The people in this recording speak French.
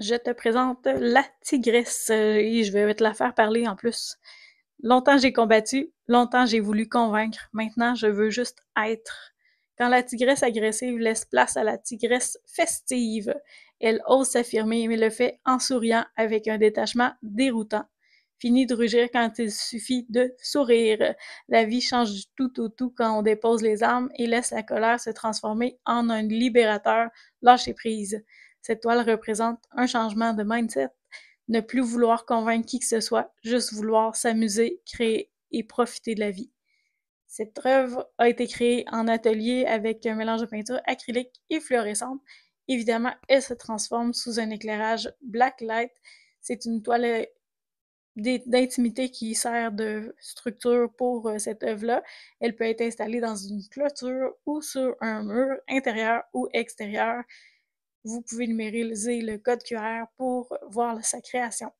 je te présente la tigresse euh, et je vais te la faire parler en plus. Longtemps j'ai combattu, longtemps j'ai voulu convaincre, maintenant je veux juste être. Quand la tigresse agressive laisse place à la tigresse festive, elle ose s'affirmer mais le fait en souriant avec un détachement déroutant. Fini de rugir quand il suffit de sourire. La vie change tout au tout quand on dépose les armes et laisse la colère se transformer en un libérateur lâché prise. Cette toile représente un changement de mindset. Ne plus vouloir convaincre qui que ce soit, juste vouloir s'amuser, créer et profiter de la vie. Cette œuvre a été créée en atelier avec un mélange de peinture acrylique et fluorescente. Évidemment, elle se transforme sous un éclairage black light. C'est une toile euh, d'intimité qui sert de structure pour euh, cette œuvre-là. Elle peut être installée dans une clôture ou sur un mur intérieur ou extérieur vous pouvez numériser le code QR pour voir sa création.